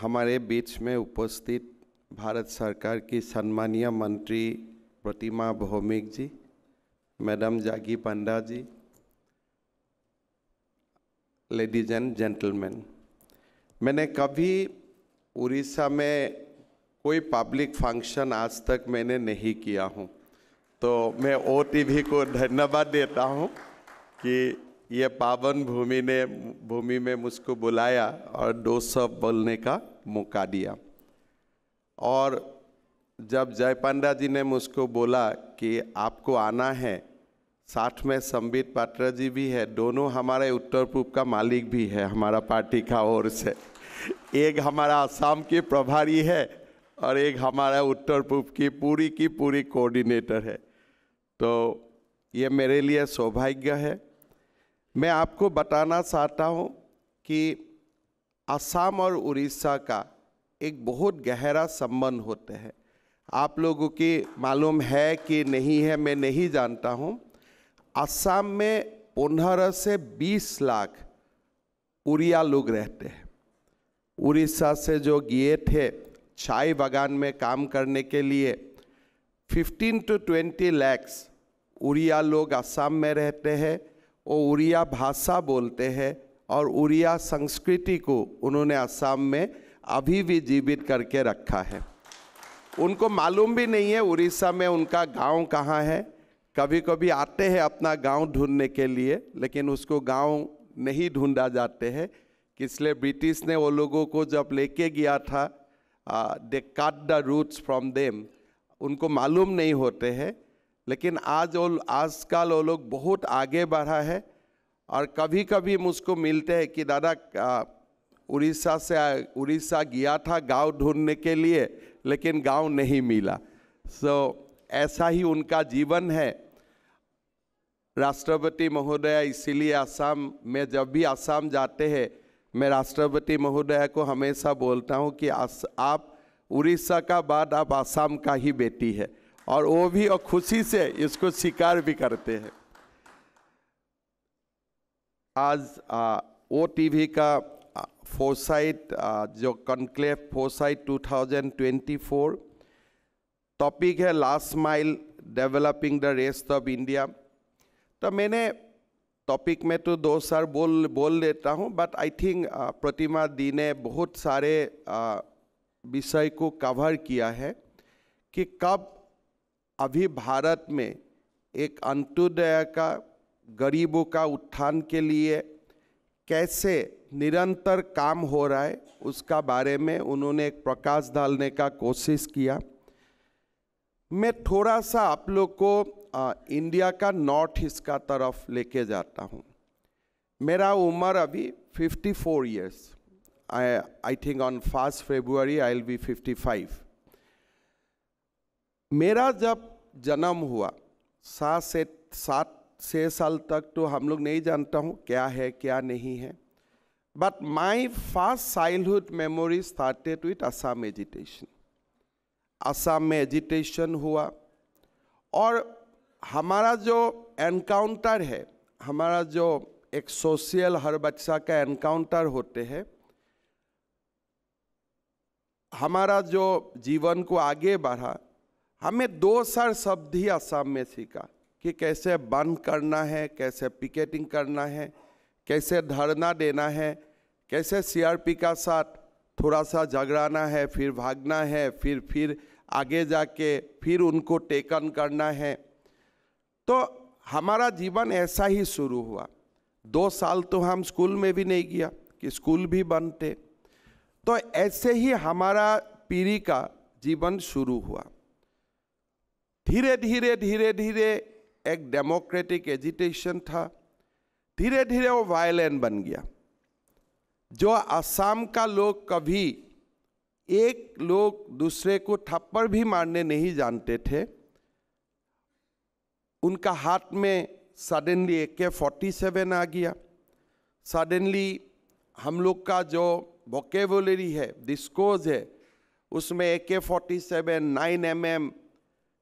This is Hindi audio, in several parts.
हमारे बीच में उपस्थित भारत सरकार की सम्मानीय मंत्री प्रतिमा Bhowmik ji madam Jagi Panda ji ladies and gentleman मैंने कभी उड़ीसा में कोई पब्लिक फंक्शन आज तक मैंने नहीं किया हूँ तो मैं ओ को धन्यवाद देता हूँ कि ये पावन भूमि ने भूमि में मुझको बुलाया और दो सौ बोलने का मौका दिया और जब जय पांडा जी ने मुझको बोला कि आपको आना है साथ में संबित पात्रा जी भी है दोनों हमारे उत्तर पूर्व का मालिक भी है हमारा पार्टी का ओर से एक हमारा आसाम की प्रभारी है और एक हमारा उत्तर पूर्व की पूरी की पूरी कोऑर्डिनेटर है तो ये मेरे लिए सौभाग्य है मैं आपको बताना चाहता हूँ कि असम और उड़ीसा का एक बहुत गहरा संबंध होते हैं आप लोगों की मालूम है कि नहीं है मैं नहीं जानता हूँ असम में पंद्रह से बीस लाख उड़िया लोग रहते हैं उड़ीसा से जो गए थे चाय बागान में काम करने के लिए 15 टू 20 लैक्स उड़िया लोग असम में रहते हैं वो उड़िया भाषा बोलते हैं और उड़िया संस्कृति को उन्होंने असम में अभी भी जीवित करके रखा है उनको मालूम भी नहीं है उड़ीसा में उनका गांव कहाँ है कभी कभी आते हैं अपना गांव ढूंढने के लिए लेकिन उसको गांव नहीं ढूंढा जाते हैं किसलिए ब्रिटिश ने वो लोगों को जब लेके गया था दे काट द रूट्स फ्रॉम देम उनको मालूम नहीं होते हैं लेकिन आज वो आजकल वो लोग बहुत आगे बढ़ा है और कभी कभी मुझको मिलते हैं कि दादा उड़ीसा से उड़ीसा गया था गांव ढूंढने के लिए लेकिन गांव नहीं मिला सो so, ऐसा ही उनका जीवन है राष्ट्रपति महोदय इसीलिए असम में जब भी असम जाते हैं मैं राष्ट्रपति महोदय को हमेशा बोलता हूँ कि आप उड़ीसा का बाद आप असम का ही बेटी है और वो भी और खुशी से इसको स्वीकार भी करते हैं आज ओ टीवी का फोसाइट जो कॉन्क्लेव फोसाइट 2024 टॉपिक है last mile developing the rest of India तो मैंने टॉपिक में तो दो सार बोल बोल देता हूँ बट आई थिंक प्रतिमा दी ने बहुत सारे विषय को कवर किया है कि कब अभी भारत में एक अंत्योदय का गरीबों का उत्थान के लिए कैसे निरंतर काम हो रहा है उसका बारे में उन्होंने एक प्रकाश डालने का कोशिश किया मैं थोड़ा सा आप लोग को आ, इंडिया का नॉर्थ का तरफ लेके जाता हूँ मेरा उम्र अभी 54 years I I think on first February I will be 55 मेरा जब जन्म हुआ सात से सात छः साल तक तो हम लोग नहीं जानता हूँ क्या है क्या नहीं है but my first childhood memory started with Assam agitation Assam में एजिटेशन हुआ और हमारा जो एनकाउंटर है हमारा जो एक सोशल हर बच्चा का एनकाउंटर होते हैं हमारा जो जीवन को आगे बढ़ा हमें दो सार शब्द ही आसाम में सीखा कि कैसे बंद करना है कैसे पिकेटिंग करना है कैसे धरना देना है कैसे सीआरपी का साथ थोड़ा सा झगड़ाना है फिर भागना है फिर फिर आगे जाके फिर उनको टेकन करना है तो हमारा जीवन ऐसा ही शुरू हुआ दो साल तो हम स्कूल में भी नहीं गया कि स्कूल भी बंद थे तो ऐसे ही हमारा पीढ़ी का जीवन शुरू हुआ धीरे धीरे धीरे धीरे एक डेमोक्रेटिक एजिटेशन था धीरे धीरे वो वायलेंट बन गया जो असम का लोग कभी एक लोग दूसरे को थप्पड़ भी मारने नहीं जानते थे उनका हाथ में सडनली ए के फोर्टी सेवन आ गया सडनली हम लोग का जो वोकेबुलरी है डिस्कोज है उसमें A K forty seven nine M M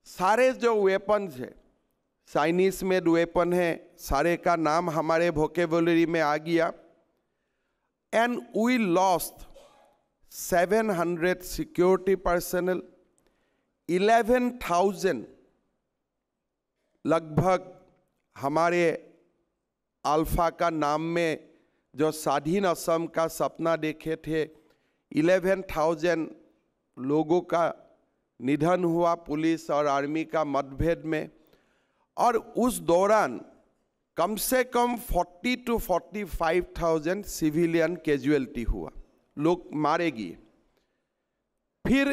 सारे जो वेपन्स है चाइनीस मेड वेपन है सारे का नाम हमारे वोकेबुलरी में आ गया and we lost 700 security personnel 11,000 लगभग हमारे अल्फा का नाम में जो स्वाधीन असम का सपना देखे थे 11,000 लोगों का निधन हुआ पुलिस और आर्मी का मतभेद में और उस दौरान कम से कम 40 two five thousand civilian casualty हुआ लोग मारे गए फिर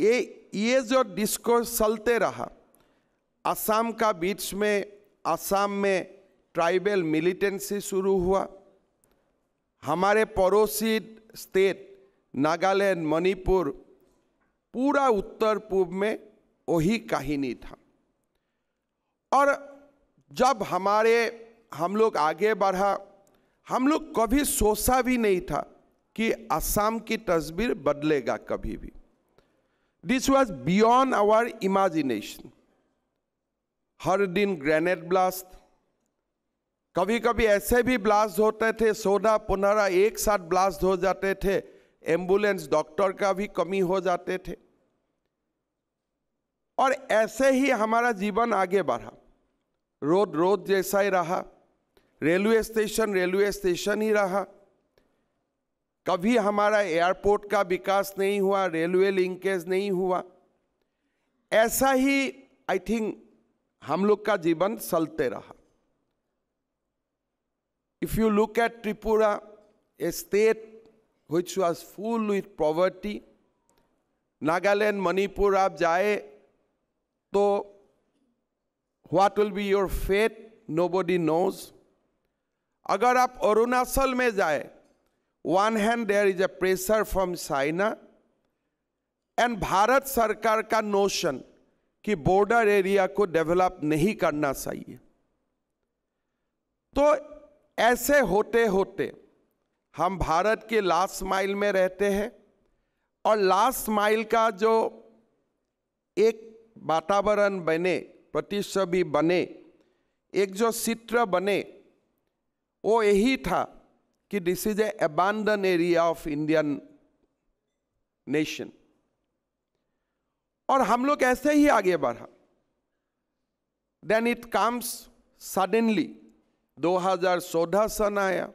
ये ये जो डिस्कोर्स चलते रहा असम का बीच में असम में ट्राइबल मिलिटेंसी शुरू हुआ हमारे पड़ोसी स्टेट नागालैंड मणिपुर पूरा उत्तर पूर्व में वही कहानी था और जब हमारे हम लोग आगे बढ़ा हम लोग कभी सोचा भी नहीं था कि असम की तस्वीर बदलेगा कभी भी this was beyond our imagination हर दिन ग्रेनेड ब्लास्ट कभी कभी ऐसे भी ब्लास्ट होते थे सोना पंद्रह एक साथ ब्लास्ट हो जाते थे एम्बुलेंस डॉक्टर का भी कमी हो जाते थे और ऐसे ही हमारा जीवन आगे बढ़ा रोड रोड जैसा ही रहा रेलवे स्टेशन रेलवे स्टेशन ही रहा कभी हमारा एयरपोर्ट का विकास नहीं हुआ रेलवे लिंकेज नहीं हुआ ऐसा ही आई थिंक हम लोग का जीवन चलते रहा if you look at Tripura a state which was full with poverty. Nagaland, Manipur आप जाए तो what will be your fate nobody knows. अगर आप अरुणाचल में जाए one hand there is a pressure from China and Bharat सरकार का नोशन कि बॉर्डर एरिया को डेवलप नहीं करना चाहिए तो ऐसे होते होते हम भारत के लास्ट माइल में रहते हैं और लास्ट माइल का जो एक वातावरण बने प्रतिच्छवि बने एक जो चित्र बने वो यही था कि this is a abandon area of Indian nation और हम लोग ऐसे ही आगे बढ़ा देन इट कम्स सडनली 2014 सन आया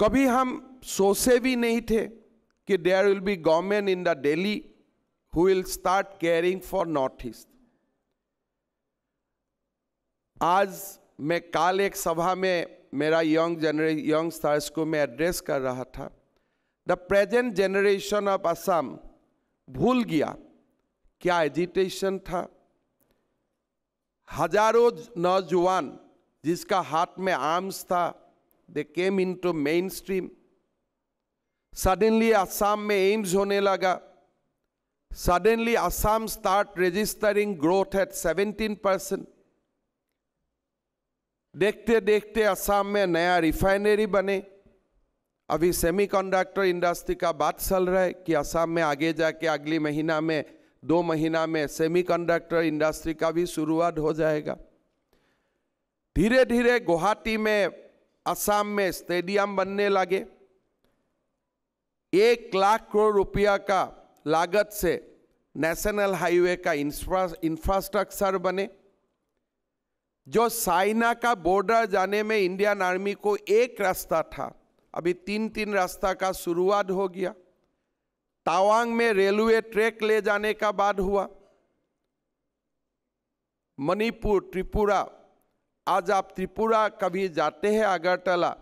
कभी हम सोचे भी नहीं थे कि there will be government in the Delhi who will start caring for North East आज मैं काल एक सभा में मेरा यंग जनरे यंग स्टार्स को मैं एड्रेस कर रहा था the present generation of Assam भूल गया क्या एजिटेशन था हजारों नौजवान जिसका हाथ में आर्म्स था they came into mainstream suddenly Assam में एम्स होने लगा suddenly Assam start registering growth at 17 percent देखते देखते असम में नया रिफाइनरी बने अभी सेमीकंडक्टर इंडस्ट्री का बात चल रहा है कि असम में आगे जाके अगली महीना में दो महीना में सेमीकंडक्टर इंडस्ट्री का भी शुरुआत हो जाएगा धीरे धीरे गुवाहाटी में असम में स्टेडियम बनने लगे एक लाख करोड़ रुपया का लागत से नेशनल हाईवे का इंफ्रास्ट्रक्चर बने जो साइना का बॉर्डर जाने में इंडियन आर्मी को एक रास्ता था अभी तीन तीन रास्ता का शुरुआत हो गया तावांग में रेलवे ट्रैक ले जाने का बाद हुआ मणिपुर त्रिपुरा आज आप त्रिपुरा कभी जाते हैं Agartala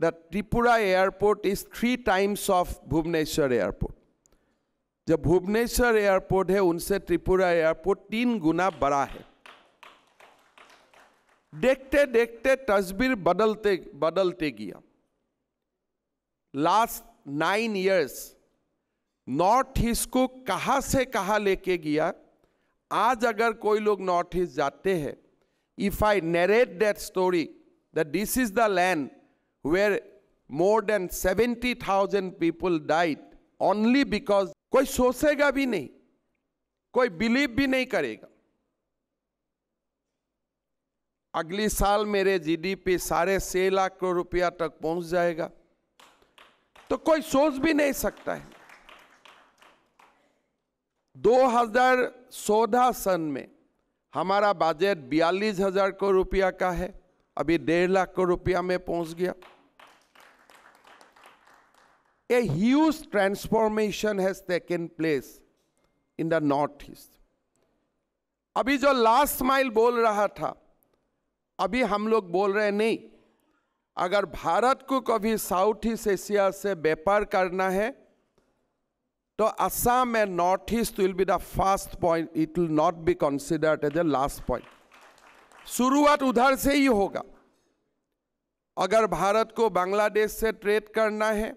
the Tripura airport is three times of Bhubaneswar airport जब भुवनेश्वर एयरपोर्ट है उनसे त्रिपुरा एयरपोर्ट तीन गुना बड़ा है देखते देखते तस्वीर बदलते बदलते गया last nine years north east को कहाँ से कहाँ लेके गया आज अगर कोई लोग नॉर्थ ईस्ट जाते हैं if I narrate that story, that this is the land where more than 70,000 people died only because कोई सोचेगा भी नहीं कोई बिलीव भी नहीं करेगा अगली साल मेरे जीडीपी साढ़े छः लाख करोड़ रुपया तक पहुंच जाएगा तो कोई सोच भी नहीं सकता है 2014 सन में हमारा बजट बयालीस हज़ार करोड़ रुपया का है अभी डेढ़ लाख करोड़ रुपया में पहुंच गया huge transformation has taken place in the north east अभी जो लास्ट माइल बोल रहा था अभी हम लोग बोल रहे नहीं अगर भारत को कभी साउथ ईस्ट एशिया से व्यापार करना है तो Assam and north east will be the first point it will not be considered as a last point शुरुआत उधर से ही होगा अगर भारत को बांग्लादेश से ट्रेड करना है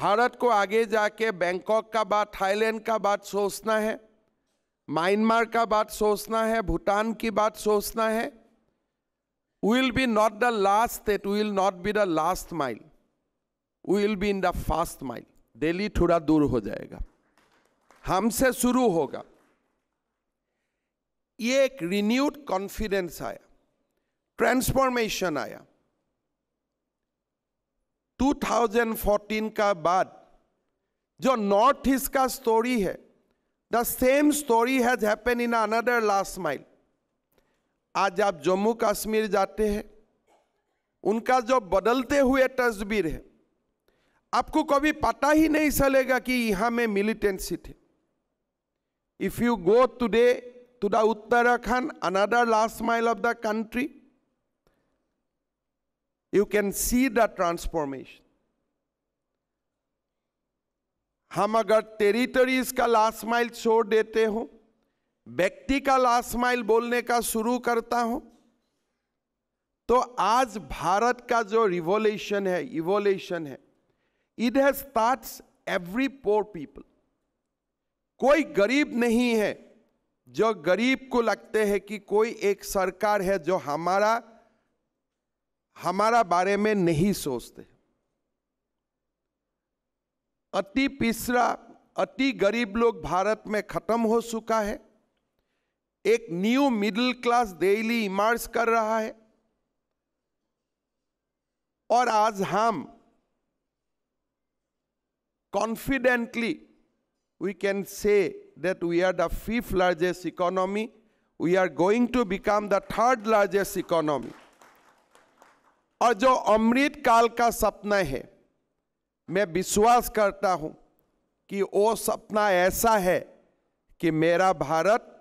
भारत को आगे जाके बैंकॉक का बात थाईलैंड का बात सोचना है म्यांमार का बात सोचना है भूटान की बात सोचना है will be not the last state will not be the last mile will be in the fast mile Delhi थोड़ा दूर हो जाएगा हमसे शुरू होगा ये एक रिन्यूड कॉन्फिडेंस आया ट्रांसफॉर्मेशन आया 2014 का बाद जो नॉर्थ ईस्ट का स्टोरी है the same story has happen in another last mile आज आप जम्मू कश्मीर जाते हैं उनका जो बदलते हुए तस्वीर है आपको कभी पता ही नहीं चलेगा कि यहां में मिलिटेंसी थी if you go today to the Uttarakhand another last mile of the country you can see the transformation हम अगर टेरिटरीज का लास्ट माइल छोड़ देते हो व्यक्ति का लास्ट माइल बोलने का शुरू करता हूं तो आज भारत का जो रिवोल्यूशन है इवोल्यूशन है it has touched every poor people कोई गरीब नहीं है जो गरीब को लगते हैं कि कोई एक सरकार है जो हमारा हमारा बारे में नहीं सोचते अति पिछड़ा अति गरीब लोग भारत में खत्म हो चुका है एक new middle class daily emerge कर रहा है और आज हम confidently we can say that we are the fifth largest economy. We are going to become the third largest economy. और जो अमृत काल का सपना है मैं विश्वास करता हूं कि वो सपना ऐसा है कि मेरा भारत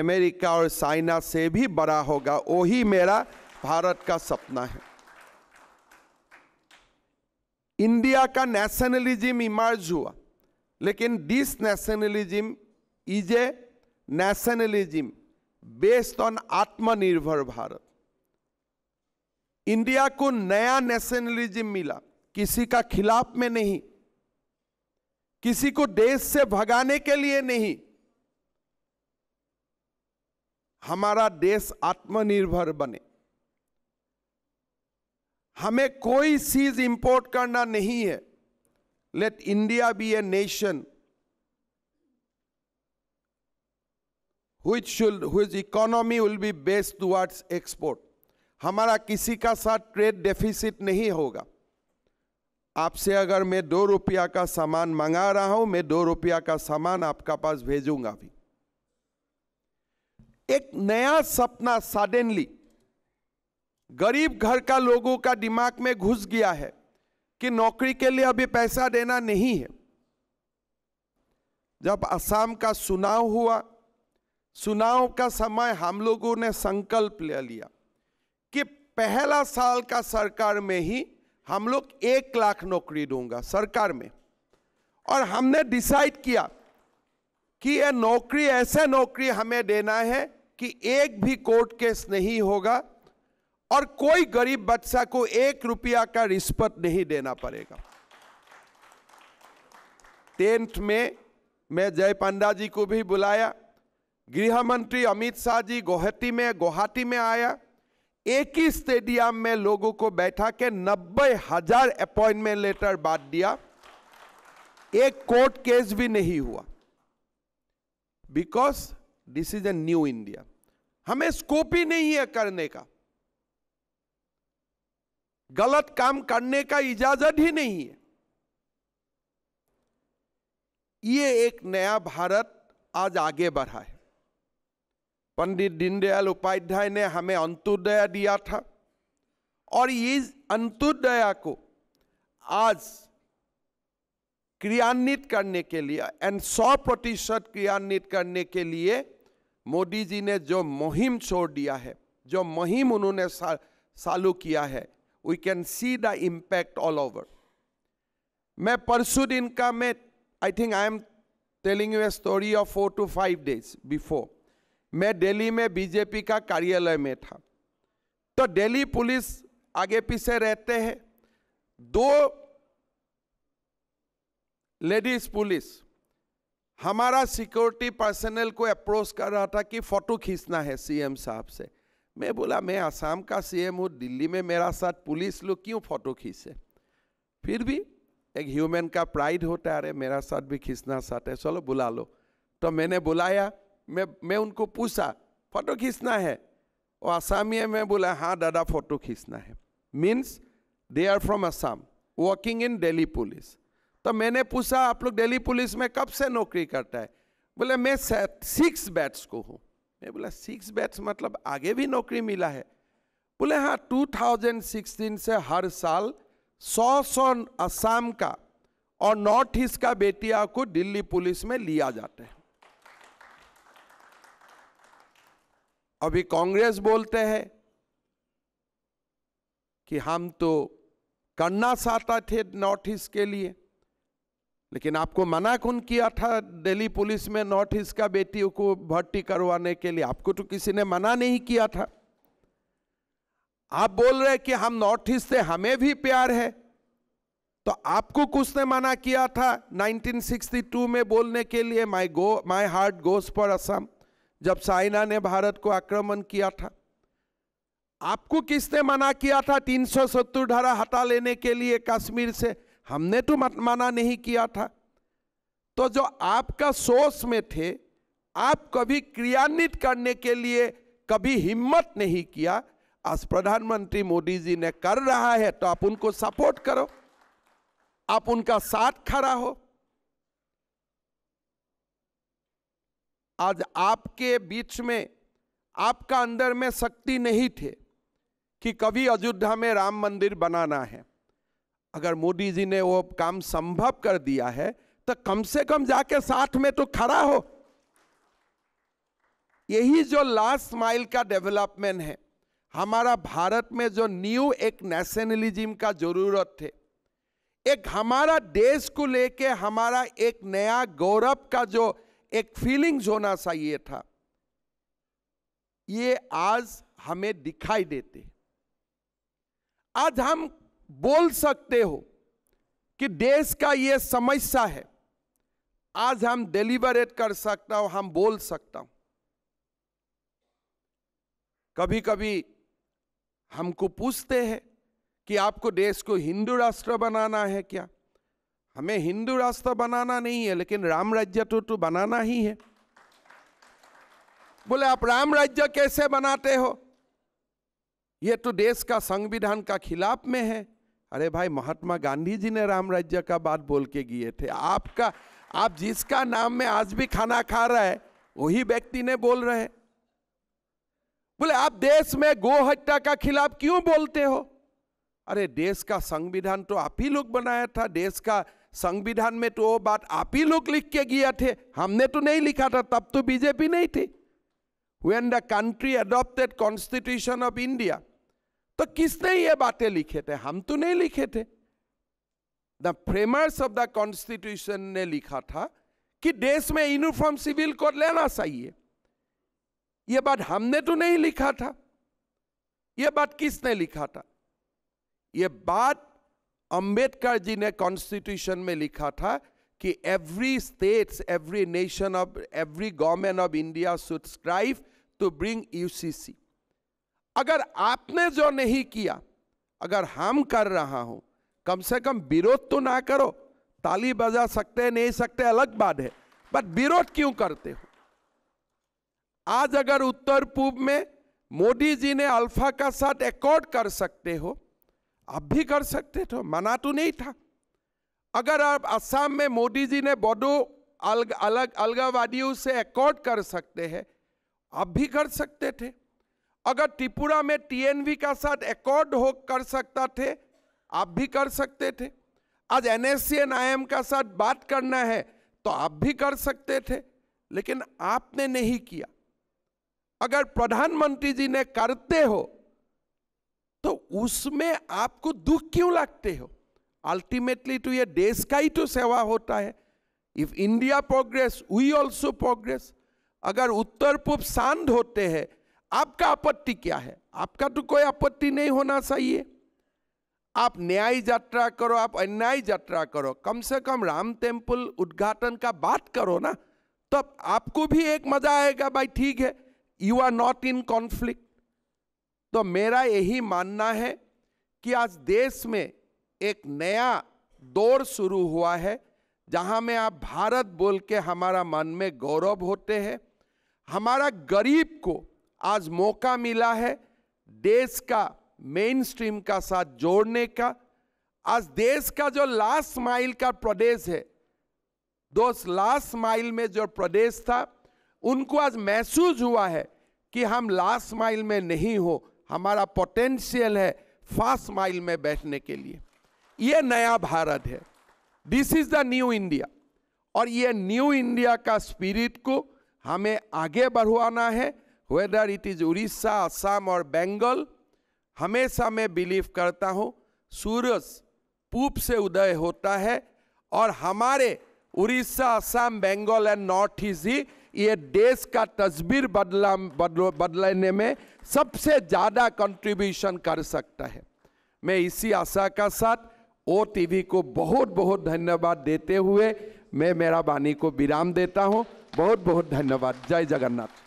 अमेरिका और चाइना से भी बड़ा होगा वही मेरा भारत का सपना है इंडिया का नेशनलिज्म इमर्ज हुआ लेकिन this nationalism is a nationalism based on Atmanirbhar Bharat India को नया नेशनलिज्म मिला किसी का खिलाफ में नहीं किसी को देश से भगाने के लिए नहीं हमारा देश आत्मनिर्भर बने हमें कोई चीज इंपोर्ट करना नहीं है let India be a nation हुई शुड हुई economy will be based towards export हमारा किसी का साथ ट्रेड डेफिसिट नहीं होगा आपसे अगर मैं दो रुपया का सामान मंगा रहा हूं मैं दो रुपया का सामान आपका पास भेजूंगा भी एक नया सपना सडनली गरीब घर का लोगों का दिमाग में घुस गया है कि नौकरी के लिए अभी पैसा देना नहीं है जब असम का चुनाव हुआ चुनाव का समय हम लोगों ने संकल्प ले लिया कि पहला साल का सरकार में ही हम लोग एक लाख नौकरी दूंगा सरकार में और हमने डिसाइड किया कि यह नौकरी ऐसे नौकरी हमें देना है कि एक भी कोर्ट केस नहीं होगा और कोई गरीब बच्चा को एक रुपया का रिश्वत नहीं देना पड़ेगा टेंथ में मैं जय पांडा जी को भी बुलाया गृह मंत्री अमित शाह जी गुवाहाटी में गुवाहाटी में आया एक ही स्टेडियम में लोगों को बैठा के नब्बे हजार अपॉइंटमेंट लेटर बांट दिया एक कोर्ट केस भी नहीं हुआ because this is a new India हमें स्कोप ही नहीं है करने का गलत काम करने का इजाजत ही नहीं है ये एक नया भारत आज आगे बढ़ा है पंडित दीनदयाल उपाध्याय ने हमें अंत्योदय दिया था और ये अंत्योदय को आज क्रियान्वित करने के लिए एंड सौ प्रतिशत क्रियान्वित करने के लिए मोदी जी ने जो मुहिम छोड़ दिया है जो मुहिम उन्होंने चालू सा, किया है we can see the impact all over मैं परसों दिन का मैं I think I am telling you a story of four to five days before मैं दिल्ली में बीजेपी का कार्यालय में था तो दिल्ली पुलिस आगे पीछे रहते हैं दो लेडीज पुलिस हमारा सिक्योरिटी पर्सनल को अप्रोच कर रहा था कि फोटो खींचना है सीएम साहब से मैं बोला मैं आसाम का सीएम हूँ दिल्ली में मेरा साथ पुलिस लोग क्यों फ़ोटो खींचे फिर भी एक ह्यूमन का प्राइड होता है अरे मेरा साथ भी खींचना साथ है चलो बुला लो तो मैंने बुलाया मैं मैं उनको पूछा फ़ोटो खींचना है और आसामी मैं बोला हाँ दादा फ़ोटो खींचना है means they are from Assam working in Delhi police तो मैंने पूछा आप लोग दिल्ली पुलिस में कब से नौकरी करता है बोले मैं सिक्स बैट्स को हूँ એ બોલા 6 બેથ મતલબ આગે ભી નોકરી મિલા હે બોલે હા 2016 સે હર સાલ સો સો અસમ કા ઓર નોર્થ ઈસ્ટ કા બેટીયા કો દિલ્હી પોલીસ મે લિયા જાતે હે અબ ઈ કોંગ્રેસ બોલતે હે કે હમ તો કન્ના સાટાથે નોર્થ ઈસ્ટ કે લિયે लेकिन आपको मना कौन किया था दिल्ली पुलिस में नॉर्थ ईस्ट का बेटियों को भर्ती करवाने के लिए आपको तो किसी ने मना नहीं किया था आप बोल रहे कि हम नॉर्थ ईस्ट से हमें भी प्यार है तो आपको कुछ ने मना किया था 1962 में बोलने के लिए my go my heart goes for Assam जब साइना ने भारत को आक्रमण किया था आपको किसने मना किया था 370 धारा हटा लेने के लिए कश्मीर से हमने तो मत माना नहीं किया था तो जो आपका सोच में थे आप कभी क्रियान्वित करने के लिए कभी हिम्मत नहीं किया आज प्रधानमंत्री मोदी जी ने कर रहा है तो आप उनको सपोर्ट करो आप उनका साथ खड़ा हो आज आपके बीच में आपका अंदर में शक्ति नहीं थे कि कभी अयोध्या में राम मंदिर बनाना है अगर मोदी जी ने वो काम संभव कर दिया है तो कम से कम जाके साथ में तो खड़ा हो यही जो लास्ट माइल का डेवलपमेंट है हमारा भारत में जो न्यू एक नेशनलिज्म का जरूरत थे एक हमारा देश को लेके हमारा एक नया गौरव का जो एक फीलिंग्स होना चाहिए था ये आज हमें दिखाई देते आज हम बोल सकते हो कि देश का ये समस्या है आज हम डिलीवरेट कर सकता हूं हम बोल सकता हूं कभी कभी हमको पूछते हैं कि आपको देश को हिंदू राष्ट्र बनाना है क्या हमें हिंदू राष्ट्र बनाना नहीं है लेकिन राम राज्य तो तो बनाना ही है बोले आप राम राज्य कैसे बनाते हो यह तो देश का संविधान का खिलाफ में है अरे भाई महात्मा गांधी जी ने राम राज्य का बात बोल के गए थे आपका आप जिसका नाम में आज भी खाना खा रहा है वही व्यक्ति ने बोल रहे बोले आप देश में गो हत्या का खिलाफ क्यों बोलते हो अरे देश का संविधान तो आप ही लोग बनाया था देश का संविधान में तो वो बात आप ही लोग लिख के गया थे हमने तो नहीं लिखा था तब तो बीजेपी नहीं थी when the country adopted constitution of India तो किसने ये बातें लिखे थे हम तो नहीं लिखे थे the framers of the constitution ने लिखा था कि देश में यूनिफॉर्म सिविल कोड लेना चाहिए यह बात हमने तो नहीं लिखा था यह बात किसने लिखा था यह बात अंबेडकर जी ने कॉन्स्टिट्यूशन में लिखा था कि every states every nation of every government of India should strive to bring UCC अगर आपने जो नहीं किया अगर हम कर रहा हूं कम से कम विरोध तो ना करो ताली बजा सकते नहीं सकते अलग बात है बट विरोध क्यों करते हो आज अगर उत्तर पूर्व में मोदी जी ने अल्फा का साथ एकॉर्ड कर सकते हो आप भी कर सकते थे मना तो नहीं था अगर आप असम में मोदी जी ने बोडो अलग अलग अलगावादियों से एकॉर्ड कर सकते हैं आप भी कर सकते थे अगर त्रिपुरा में टीएनवी का साथ एकॉर्ड हो कर सकता थे आप भी कर सकते थे आज एन एस का साथ बात करना है तो आप भी कर सकते थे लेकिन आपने नहीं किया अगर प्रधानमंत्री जी ने करते हो तो उसमें आपको दुख क्यों लगते हो अल्टीमेटली तो ये देश का ही तो सेवा होता है if India progress we also progress अगर उत्तर पूर्व शांत होते हैं आपका आपत्ति क्या है आपका तो कोई आपत्ति नहीं होना चाहिए आप न्याय यात्रा करो आप अन्याय यात्रा करो कम से कम राम टेम्पल उद्घाटन का बात करो ना तब तो आपको भी एक मजा आएगा भाई ठीक है you are not in conflict तो मेरा यही मानना है कि आज देश में एक नया दौर शुरू हुआ है जहां में आप भारत बोल के हमारा मन में गौरव होते हैं हमारा गरीब को आज मौका मिला है देश का मेन स्ट्रीम का साथ जोड़ने का आज देश का जो लास्ट माइल का प्रदेश है दोस्त लास्ट माइल में जो प्रदेश था उनको आज महसूस हुआ है कि हम लास्ट माइल में नहीं हो हमारा पोटेंशियल है फास्ट माइल में बैठने के लिए ये नया भारत है this is the new India और ये न्यू इंडिया का स्पिरिट को हमें आगे बढ़वाना है whether it is Orissa, Assam or Bengal, हमेशा मैं बिलीव करता हूँ सूरज पूब से उदय होता है और हमारे Orissa Assam Bengal and north east ही ये देश का तस्वीर बदला बदलने में सबसे ज़्यादा कंट्रीब्यूशन कर सकता है मैं इसी आशा का साथ ओ टीवी को बहुत बहुत धन्यवाद देते हुए मैं मेरा वाणी को विराम देता हूँ बहुत बहुत धन्यवाद जय जगन्नाथ